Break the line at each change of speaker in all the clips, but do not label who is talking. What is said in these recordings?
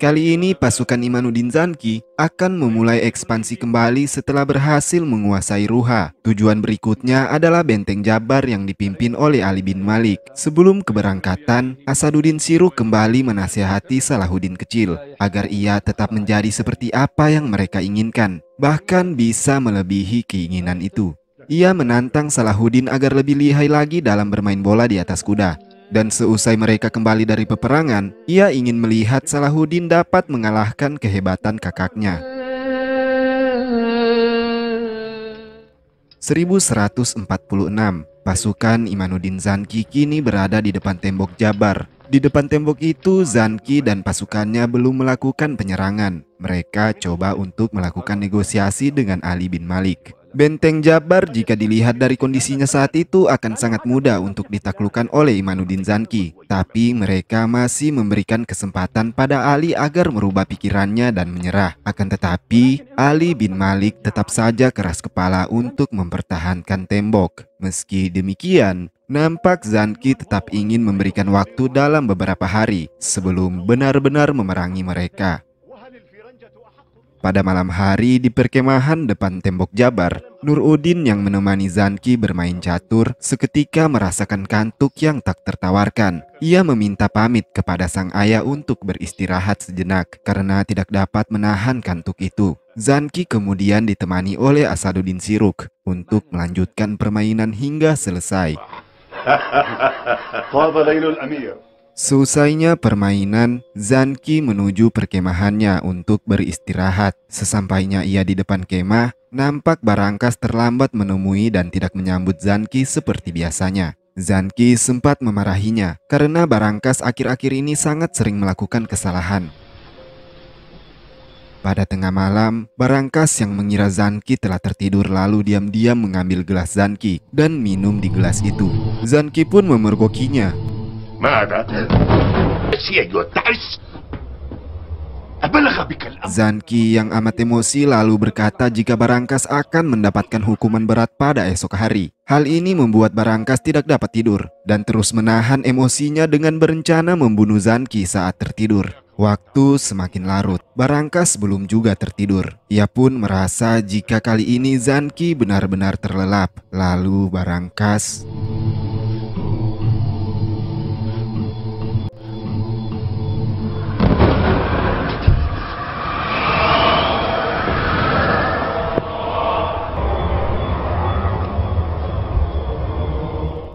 Kali ini pasukan Imanuddin Zanki akan memulai ekspansi kembali setelah berhasil menguasai Ruha. Tujuan berikutnya adalah Benteng Jabar yang dipimpin oleh Ali bin Malik. Sebelum keberangkatan, Asaduddin Siru kembali menasihati Salahuddin kecil agar ia tetap menjadi seperti apa yang mereka inginkan, bahkan bisa melebihi keinginan itu. Ia menantang Salahuddin agar lebih lihai lagi dalam bermain bola di atas kuda. Dan seusai mereka kembali dari peperangan, ia ingin melihat Salahuddin dapat mengalahkan kehebatan kakaknya. 1146 Pasukan Imanuddin Zanki kini berada di depan tembok Jabar. Di depan tembok itu, Zanki dan pasukannya belum melakukan penyerangan. Mereka coba untuk melakukan negosiasi dengan Ali bin Malik. Benteng Jabar jika dilihat dari kondisinya saat itu akan sangat mudah untuk ditaklukkan oleh Imanuddin Zanki. Tapi mereka masih memberikan kesempatan pada Ali agar merubah pikirannya dan menyerah. Akan tetapi, Ali bin Malik tetap saja keras kepala untuk mempertahankan tembok. Meski demikian, nampak Zanki tetap ingin memberikan waktu dalam beberapa hari sebelum benar-benar memerangi mereka. Pada malam hari di perkemahan depan tembok Jabar, Nur Udin yang menemani Zanki bermain catur seketika merasakan kantuk yang tak tertawarkan. Ia meminta pamit kepada sang ayah untuk beristirahat sejenak karena tidak dapat menahan kantuk itu. Zanki kemudian ditemani oleh Asaduddin Siruk untuk melanjutkan permainan hingga selesai. Seusainya permainan, Zanki menuju perkemahannya untuk beristirahat. Sesampainya ia di depan kemah, nampak Barangkas terlambat menemui dan tidak menyambut Zanki seperti biasanya. Zanki sempat memarahinya karena Barangkas akhir-akhir ini sangat sering melakukan kesalahan. Pada tengah malam, Barangkas yang mengira Zanki telah tertidur lalu diam-diam mengambil gelas Zanki dan minum di gelas itu. Zanki pun memergokinya ماذا؟ Zanki yang amat emosi lalu berkata jika Barangkas akan mendapatkan hukuman berat pada esok hari. Hal ini membuat Barangkas tidak dapat tidur dan terus menahan emosinya dengan berencana membunuh Zanki saat tertidur. Waktu semakin larut, Barangkas belum juga tertidur. Ia pun merasa jika kali ini Zanki benar-benar terlelap. Lalu Barangkas...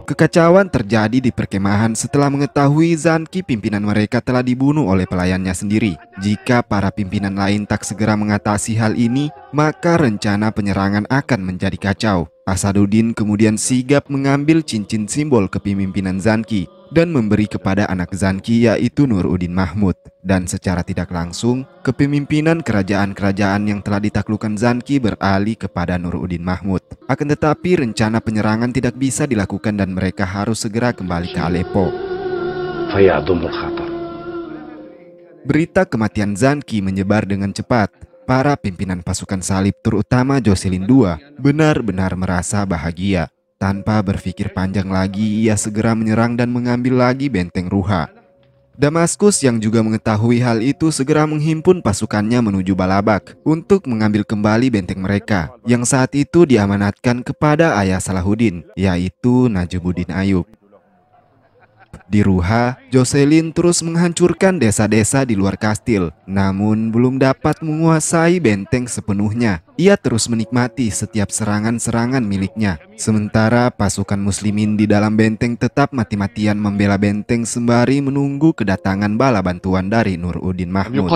Kekacauan terjadi di perkemahan setelah mengetahui Zanki pimpinan mereka telah dibunuh oleh pelayannya sendiri. Jika para pimpinan lain tak segera mengatasi hal ini, maka rencana penyerangan akan menjadi kacau. Asaduddin kemudian sigap mengambil cincin simbol kepemimpinan Zanki dan memberi kepada anak Zanki yaitu Nuruddin Mahmud. Dan secara tidak langsung, kepemimpinan kerajaan-kerajaan yang telah ditaklukkan Zanki beralih kepada Nuruddin Mahmud. Akan tetapi rencana penyerangan tidak bisa dilakukan dan mereka harus segera kembali ke Aleppo. Berita kematian Zanki menyebar dengan cepat. Para pimpinan pasukan salib terutama Jocelyn II benar-benar merasa bahagia. Tanpa berpikir panjang lagi, ia segera menyerang dan mengambil lagi benteng Ruha. Damaskus yang juga mengetahui hal itu segera menghimpun pasukannya menuju Balabak untuk mengambil kembali benteng mereka yang saat itu diamanatkan kepada ayah Salahuddin, yaitu Najibuddin Ayub. Di Ruha, Jocelyn terus menghancurkan desa-desa di luar kastil, namun belum dapat menguasai benteng sepenuhnya. Ia terus menikmati setiap serangan-serangan miliknya. Sementara pasukan muslimin di dalam benteng tetap mati-matian membela benteng sembari menunggu kedatangan bala bantuan dari Nuruddin Mahmud.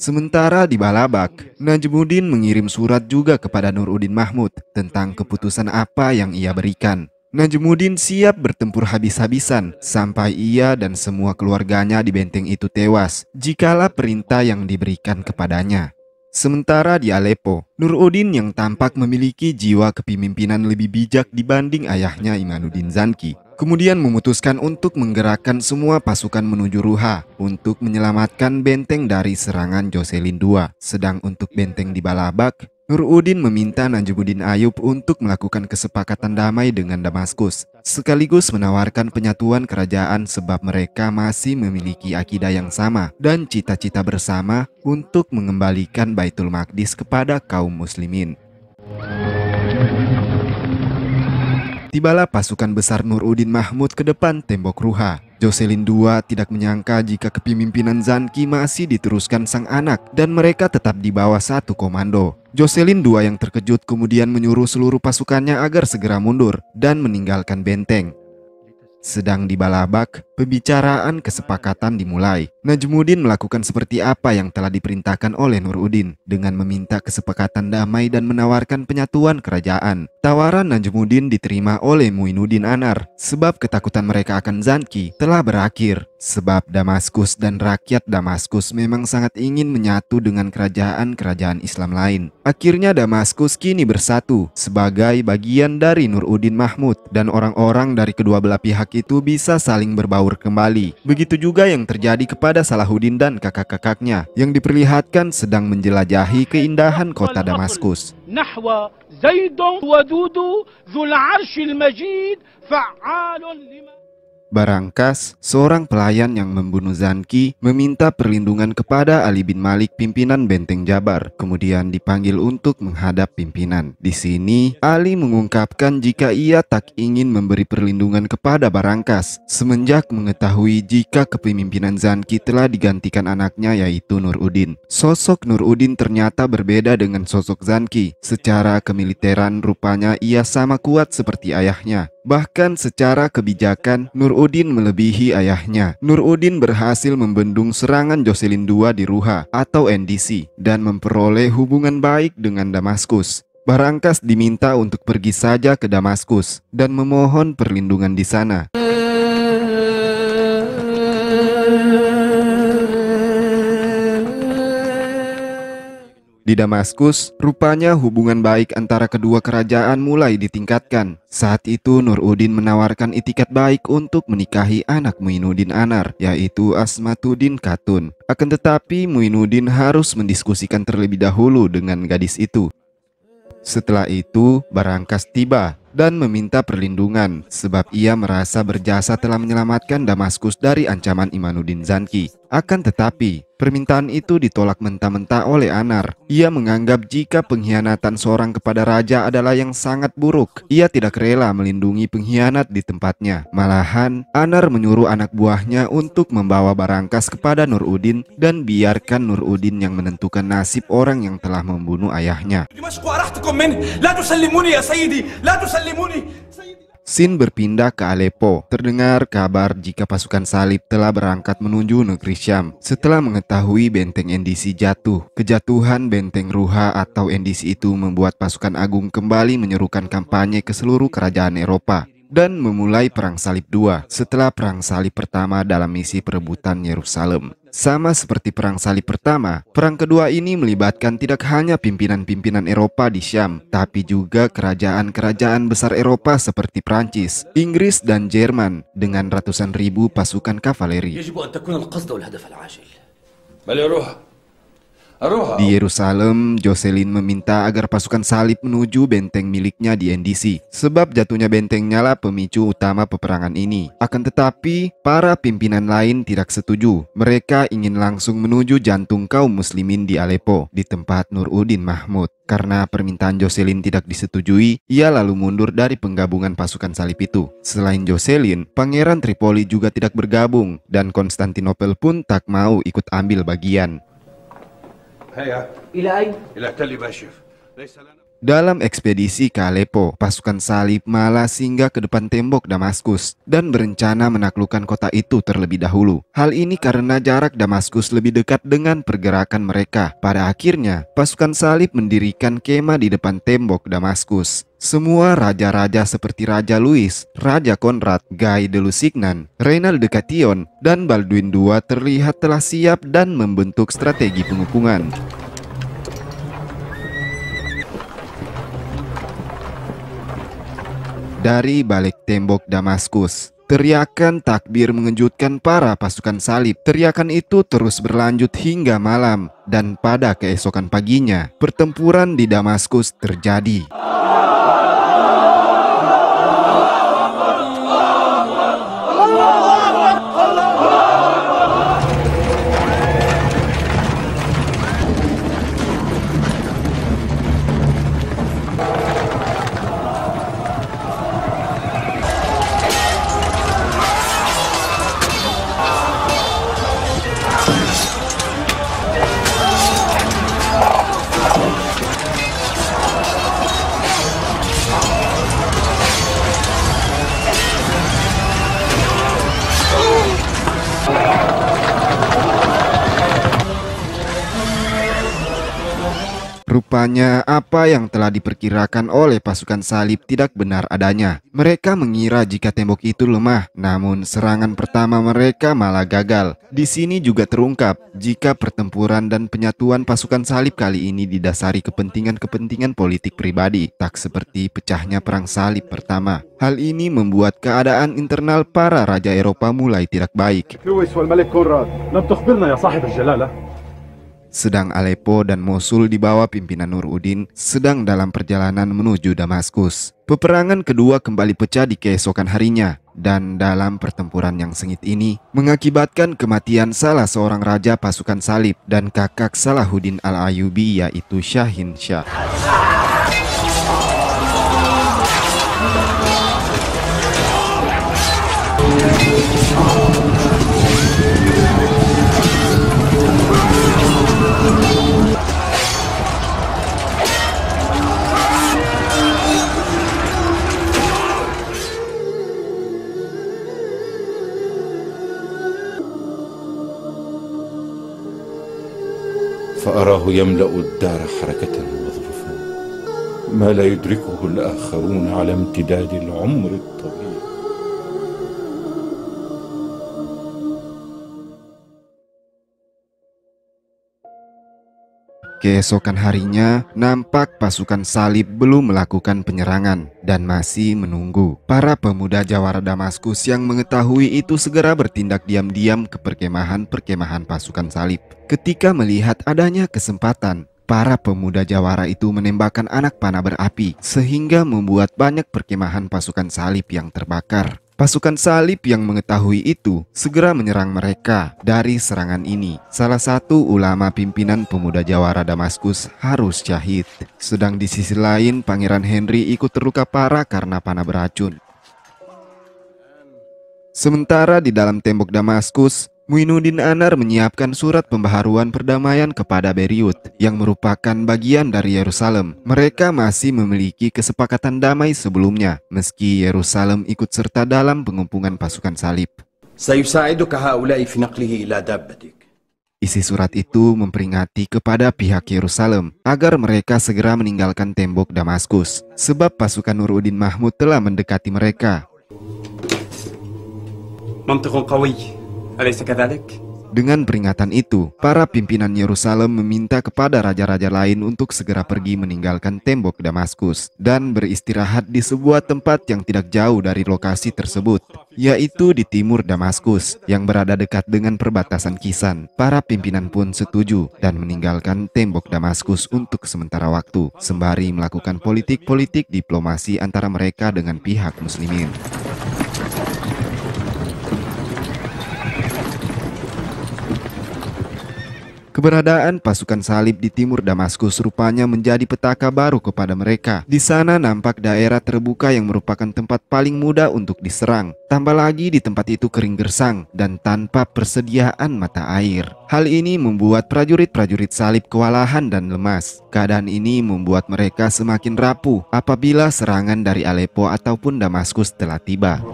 Sementara di Balabak, Najmudin mengirim surat juga kepada Nuruddin Mahmud tentang keputusan apa yang ia berikan. Najmudin siap bertempur habis-habisan sampai ia dan semua keluarganya di benteng itu tewas jikalah perintah yang diberikan kepadanya. Sementara di Aleppo, Nuruddin yang tampak memiliki jiwa kepemimpinan lebih bijak dibanding ayahnya Imanuddin Zanki, kemudian memutuskan untuk menggerakkan semua pasukan menuju Ruha untuk menyelamatkan benteng dari serangan Jocelyn II. Sedang untuk benteng di Balabak, Nur Udin meminta Najibuddin Ayub untuk melakukan kesepakatan damai dengan Damaskus, sekaligus menawarkan penyatuan kerajaan sebab mereka masih memiliki akidah yang sama dan cita-cita bersama untuk mengembalikan Baitul Maqdis kepada kaum muslimin. Tibalah pasukan besar Nuruddin Mahmud ke depan tembok Ruha Jocelyn II tidak menyangka jika kepemimpinan Zanki masih diteruskan sang anak dan mereka tetap di bawah satu komando. Jocelyn II yang terkejut kemudian menyuruh seluruh pasukannya agar segera mundur dan meninggalkan benteng. Sedang di Balabak, pembicaraan kesepakatan dimulai. Najmudin melakukan seperti apa yang telah diperintahkan oleh Nuruddin dengan meminta kesepakatan damai dan menawarkan penyatuan kerajaan. Tawaran Najmudin diterima oleh Muinuddin Anar sebab ketakutan mereka akan Zanki telah berakhir. Sebab Damaskus dan rakyat Damaskus memang sangat ingin menyatu dengan kerajaan-kerajaan Islam lain. Akhirnya Damaskus kini bersatu sebagai bagian dari Nuruddin Mahmud dan orang-orang dari kedua belah pihak itu bisa saling berbaur kembali. Begitu juga yang terjadi kepada kepada Salahuddin dan kakak-kakaknya yang diperlihatkan sedang menjelajahi keindahan kota Damaskus. Barangkas, seorang pelayan yang membunuh Zanki meminta perlindungan kepada Ali bin Malik pimpinan Benteng Jabar, kemudian dipanggil untuk menghadap pimpinan. Di sini, Ali mengungkapkan jika ia tak ingin memberi perlindungan kepada Barangkas, semenjak mengetahui jika kepemimpinan Zanki telah digantikan anaknya yaitu Nur Sosok Nur ternyata berbeda dengan sosok Zanki. Secara kemiliteran rupanya ia sama kuat seperti ayahnya, Bahkan secara kebijakan, Nuruddin melebihi ayahnya. Nuruddin berhasil membendung serangan Jocelyn II di Ruha atau NDC dan memperoleh hubungan baik dengan Damaskus. Barangkas diminta untuk pergi saja ke Damaskus dan memohon perlindungan di sana. Eh, Di Damaskus, rupanya hubungan baik antara kedua kerajaan mulai ditingkatkan. Saat itu Nuruddin menawarkan itikat baik untuk menikahi anak Muinuddin Anar, yaitu Asmatuddin Katun. Akan tetapi Muinuddin harus mendiskusikan terlebih dahulu dengan gadis itu. Setelah itu, Barangkas tiba dan meminta perlindungan sebab ia merasa berjasa telah menyelamatkan Damaskus dari ancaman Imanuddin Zanki. Akan tetapi, Permintaan itu ditolak mentah-mentah oleh Anar. Ia menganggap jika pengkhianatan seorang kepada raja adalah yang sangat buruk. Ia tidak rela melindungi pengkhianat di tempatnya. Malahan, Anar menyuruh anak buahnya untuk membawa barangkas kepada Nuruddin dan biarkan Nuruddin yang menentukan nasib orang yang telah membunuh ayahnya. Sin berpindah ke Aleppo. Terdengar kabar jika pasukan salib telah berangkat menuju negeri Syam. Setelah mengetahui benteng NDC jatuh, kejatuhan benteng Ruha atau NDC itu membuat pasukan agung kembali menyerukan kampanye ke seluruh kerajaan Eropa dan memulai Perang Salib II setelah Perang Salib pertama dalam misi perebutan Yerusalem. Sama seperti perang salib pertama, perang kedua ini melibatkan tidak hanya pimpinan-pimpinan Eropa di Syam, tapi juga kerajaan-kerajaan besar Eropa seperti Prancis, Inggris, dan Jerman dengan ratusan ribu pasukan kavaleri. Di Yerusalem, Jocelyn meminta agar pasukan salib menuju benteng miliknya di NDC, sebab jatuhnya bentengnya lah pemicu utama peperangan ini. Akan tetapi, para pimpinan lain tidak setuju. Mereka ingin langsung menuju jantung kaum muslimin di Aleppo, di tempat Nuruddin Mahmud. Karena permintaan Jocelyn tidak disetujui, ia lalu mundur dari penggabungan pasukan salib itu. Selain Jocelyn, Pangeran Tripoli juga tidak bergabung, dan Konstantinopel pun tak mau ikut ambil bagian. هيا إلى أين؟ إلى التل باشف ليس لنا Dalam ekspedisi ke Aleppo, pasukan salib malah singgah ke depan tembok Damaskus dan berencana menaklukkan kota itu terlebih dahulu. Hal ini karena jarak Damaskus lebih dekat dengan pergerakan mereka. Pada akhirnya, pasukan salib mendirikan kema di depan tembok Damaskus. Semua raja-raja seperti Raja Louis, Raja Konrad, Guy de Lusignan, Reynald de Cation, dan Baldwin II terlihat telah siap dan membentuk strategi pengukungan. dari balik tembok Damaskus. Teriakan takbir mengejutkan para pasukan salib. Teriakan itu terus berlanjut hingga malam dan pada keesokan paginya pertempuran di Damaskus terjadi. Rupanya apa yang telah diperkirakan oleh pasukan salib tidak benar adanya. Mereka mengira jika tembok itu lemah, namun serangan pertama mereka malah gagal. Di sini juga terungkap jika pertempuran dan penyatuan pasukan salib kali ini didasari kepentingan-kepentingan politik pribadi, tak seperti pecahnya perang salib pertama. Hal ini membuat keadaan internal para raja Eropa mulai tidak baik sedang Aleppo dan Mosul di bawah pimpinan Nuruddin sedang dalam perjalanan menuju Damaskus. Peperangan kedua kembali pecah di keesokan harinya dan dalam pertempuran yang sengit ini mengakibatkan kematian salah seorang raja pasukan salib dan kakak Salahuddin Al-Ayubi yaitu Syahin Shah. Oh. وأراه يملأ الدار حركة وظروفا ما لا يدركه الآخرون على امتداد العمر الطويل Keesokan harinya, nampak pasukan salib belum melakukan penyerangan dan masih menunggu. Para pemuda Jawara Damaskus yang mengetahui itu segera bertindak diam-diam ke perkemahan-perkemahan pasukan salib. Ketika melihat adanya kesempatan, para pemuda Jawara itu menembakkan anak panah berapi sehingga membuat banyak perkemahan pasukan salib yang terbakar. Pasukan salib yang mengetahui itu segera menyerang mereka dari serangan ini. Salah satu ulama pimpinan pemuda Jawara Damaskus harus jahit. Sedang di sisi lain, Pangeran Henry ikut terluka parah karena panah beracun. Sementara di dalam tembok Damaskus, Muinuddin Anar menyiapkan surat pembaharuan perdamaian kepada Beriut yang merupakan bagian dari Yerusalem. Mereka masih memiliki kesepakatan damai sebelumnya meski Yerusalem ikut serta dalam pengumpungan pasukan salib. Isi surat itu memperingati kepada pihak Yerusalem agar mereka segera meninggalkan tembok Damaskus sebab pasukan Nuruddin Mahmud telah mendekati mereka. Dengan peringatan itu, para pimpinan Yerusalem meminta kepada raja-raja lain untuk segera pergi meninggalkan tembok Damaskus dan beristirahat di sebuah tempat yang tidak jauh dari lokasi tersebut, yaitu di timur Damaskus yang berada dekat dengan perbatasan Kisan. Para pimpinan pun setuju dan meninggalkan tembok Damaskus untuk sementara waktu, sembari melakukan politik-politik diplomasi antara mereka dengan pihak muslimin. Keberadaan pasukan salib di timur Damaskus rupanya menjadi petaka baru kepada mereka. Di sana nampak daerah terbuka yang merupakan tempat paling mudah untuk diserang. Tambah lagi di tempat itu kering gersang dan tanpa persediaan mata air. Hal ini membuat prajurit-prajurit salib kewalahan dan lemas. Keadaan ini membuat mereka semakin rapuh apabila serangan dari Aleppo ataupun Damaskus telah tiba.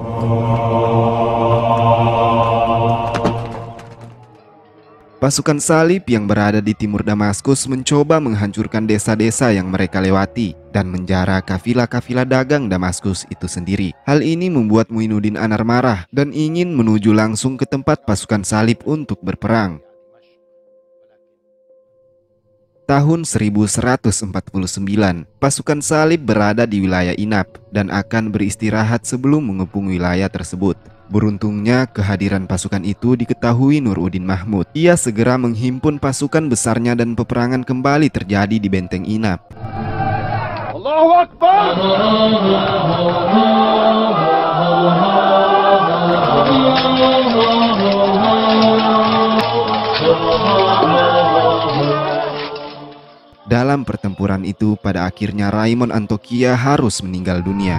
Pasukan Salib yang berada di timur Damaskus mencoba menghancurkan desa-desa yang mereka lewati dan menjara kafilah-kafilah dagang Damaskus itu sendiri. Hal ini membuat Muinuddin Anar marah dan ingin menuju langsung ke tempat pasukan Salib untuk berperang. Tahun 1149, pasukan salib berada di wilayah Inap dan akan beristirahat sebelum mengepung wilayah tersebut. Beruntungnya kehadiran pasukan itu diketahui Nuruddin Mahmud. Ia segera menghimpun pasukan besarnya dan peperangan kembali terjadi di Benteng Inap. Allahu Akbar! Dalam pertempuran itu, pada akhirnya Raymond Antokia harus meninggal dunia.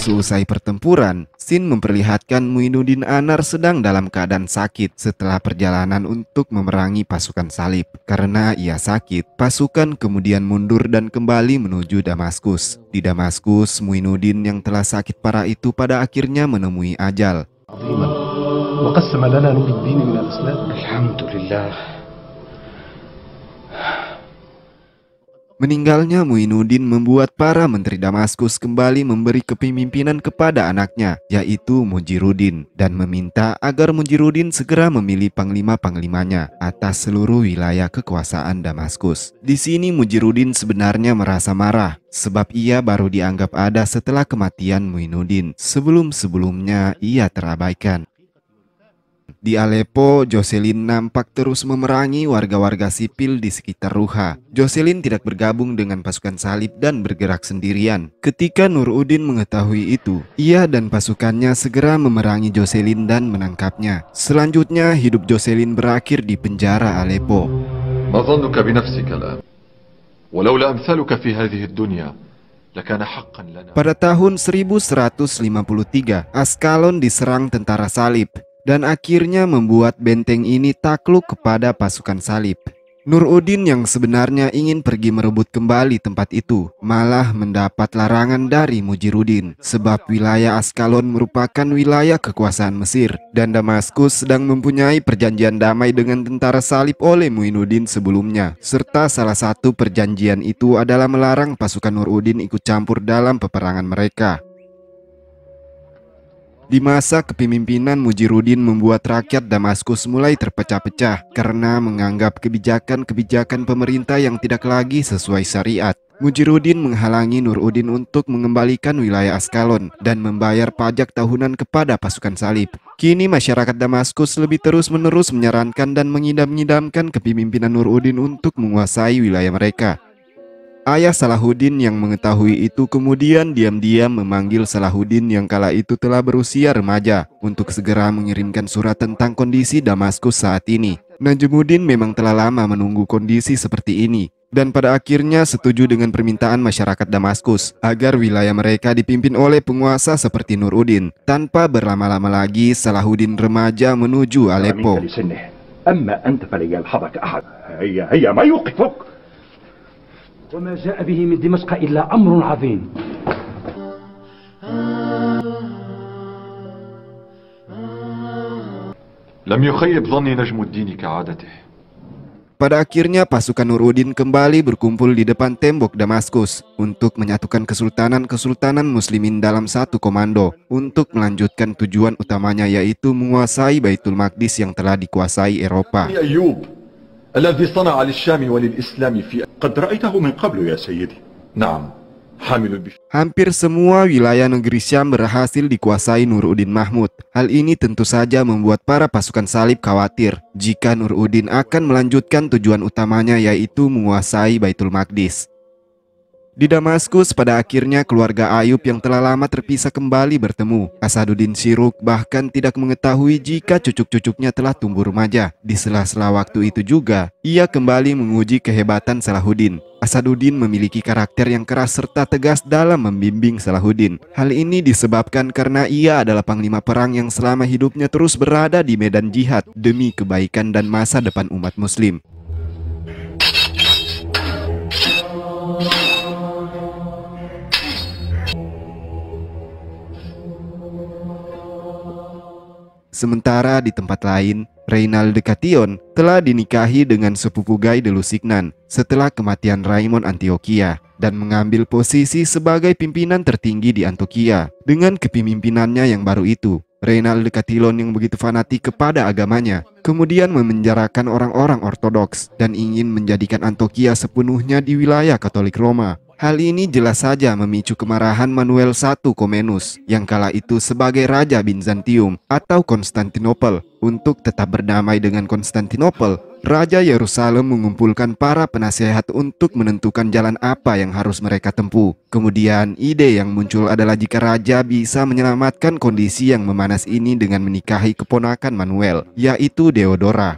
Seusai pertempuran, Sin memperlihatkan Muinuddin Anar sedang dalam keadaan sakit setelah perjalanan untuk memerangi pasukan salib. Karena ia sakit, pasukan kemudian mundur dan kembali menuju Damaskus. Di Damaskus, Muinuddin yang telah sakit parah itu pada akhirnya menemui ajal. Alhamdulillah. Meninggalnya Muinuddin membuat para menteri Damaskus kembali memberi kepemimpinan kepada anaknya, yaitu Mujiruddin, dan meminta agar Mujiruddin segera memilih panglima-panglimanya atas seluruh wilayah kekuasaan Damaskus. Di sini Mujiruddin sebenarnya merasa marah, sebab ia baru dianggap ada setelah kematian Muinuddin. Sebelum-sebelumnya ia terabaikan. Di Aleppo, Jocelyn nampak terus memerangi warga-warga sipil di sekitar Ruha. Jocelyn tidak bergabung dengan pasukan salib dan bergerak sendirian. Ketika Nuruddin mengetahui itu, ia dan pasukannya segera memerangi Jocelyn dan menangkapnya. Selanjutnya, hidup Jocelyn berakhir di penjara Aleppo. Pada tahun 1153, Askalon diserang tentara salib dan akhirnya membuat benteng ini takluk kepada pasukan salib. Nuruddin yang sebenarnya ingin pergi merebut kembali tempat itu malah mendapat larangan dari Mujirudin sebab wilayah Askalon merupakan wilayah kekuasaan Mesir dan Damaskus sedang mempunyai perjanjian damai dengan tentara salib oleh Muinuddin sebelumnya serta salah satu perjanjian itu adalah melarang pasukan Nuruddin ikut campur dalam peperangan mereka di masa kepemimpinan Mujirudin membuat rakyat Damaskus mulai terpecah-pecah karena menganggap kebijakan-kebijakan pemerintah yang tidak lagi sesuai syariat. Mujirudin menghalangi Nuruddin untuk mengembalikan wilayah Askalon dan membayar pajak tahunan kepada pasukan salib. Kini masyarakat Damaskus lebih terus-menerus menyarankan dan mengidam-idamkan kepemimpinan Nuruddin untuk menguasai wilayah mereka. Ayah Salahuddin yang mengetahui itu kemudian diam-diam memanggil Salahuddin yang kala itu telah berusia remaja untuk segera mengirimkan surat tentang kondisi Damaskus saat ini. Najmuddin memang telah lama menunggu kondisi seperti ini dan pada akhirnya setuju dengan permintaan masyarakat Damaskus agar wilayah mereka dipimpin oleh penguasa seperti Nuruddin. Tanpa berlama-lama lagi, Salahuddin remaja menuju Aleppo. وما جاء به من دمشق إلا أمر عظيم لم يخيب ظني نجم الدين كعادته Pada akhirnya pasukan Nuruddin kembali berkumpul di depan tembok Damaskus untuk menyatukan kesultanan-kesultanan muslimin dalam satu komando untuk melanjutkan tujuan utamanya yaitu menguasai Baitul Maqdis yang telah dikuasai Eropa. الذي صنع للشام وللإسلام في قد رأيته من قبل يا سيدي نعم Hampir semua wilayah negeri Syam berhasil dikuasai Nuruddin Mahmud. Hal ini tentu saja membuat para pasukan salib khawatir jika Nuruddin akan melanjutkan tujuan utamanya yaitu menguasai Baitul Maqdis. Di Damaskus, pada akhirnya keluarga Ayub yang telah lama terpisah kembali bertemu. Asaduddin Siruk bahkan tidak mengetahui jika cucuk-cucuknya telah tumbuh remaja. Di sela-sela waktu itu juga, ia kembali menguji kehebatan Salahuddin. Asaduddin memiliki karakter yang keras serta tegas dalam membimbing Salahuddin. Hal ini disebabkan karena ia adalah panglima perang yang selama hidupnya terus berada di medan jihad demi kebaikan dan masa depan umat muslim. Sementara di tempat lain, Reynald Cation telah dinikahi dengan sepupu Guy de Lusignan setelah kematian Raymond Antioquia dan mengambil posisi sebagai pimpinan tertinggi di Antioquia dengan kepemimpinannya yang baru itu. Reynald Cation yang begitu fanatik kepada agamanya kemudian memenjarakan orang-orang Ortodoks dan ingin menjadikan Antioquia sepenuhnya di wilayah Katolik Roma. Hal ini jelas saja memicu kemarahan Manuel I Komenus yang kala itu sebagai Raja Bizantium atau Konstantinopel. Untuk tetap berdamai dengan Konstantinopel, Raja Yerusalem mengumpulkan para penasehat untuk menentukan jalan apa yang harus mereka tempuh. Kemudian ide yang muncul adalah jika Raja bisa menyelamatkan kondisi yang memanas ini dengan menikahi keponakan Manuel, yaitu Deodora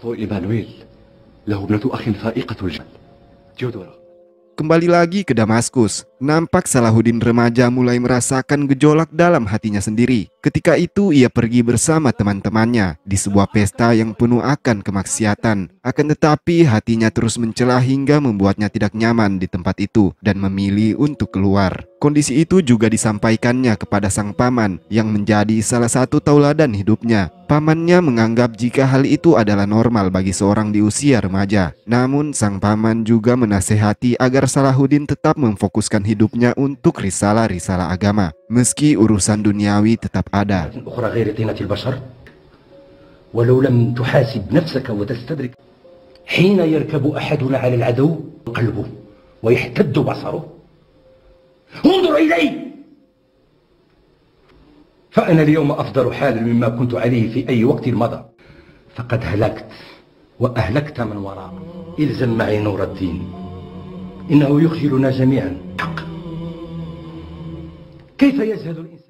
kembali lagi ke Damaskus. Nampak Salahuddin remaja mulai merasakan gejolak dalam hatinya sendiri. Ketika itu ia pergi bersama teman-temannya di sebuah pesta yang penuh akan kemaksiatan. Akan tetapi hatinya terus mencela hingga membuatnya tidak nyaman di tempat itu dan memilih untuk keluar. Kondisi itu juga disampaikannya kepada sang paman yang menjadi salah satu tauladan hidupnya. Pamannya menganggap jika hal itu adalah normal bagi seorang di usia remaja. Namun sang paman juga menasehati agar Salahuddin tetap memfokuskan hidupnya untuk risalah-risalah agama, meski urusan duniawi tetap ada. ولو لم تحاسب نفسك وتستدرك حين يركب أحدنا على العدو قلبه ويحتد بصره انظر إلي فأنا اليوم أفضل حالا مما كنت عليه في أي وقت مضى فقد هلكت وأهلكت من وراء إلزم معي نور الدين إنه يخجلنا جميعا كيف يزهد الإنسان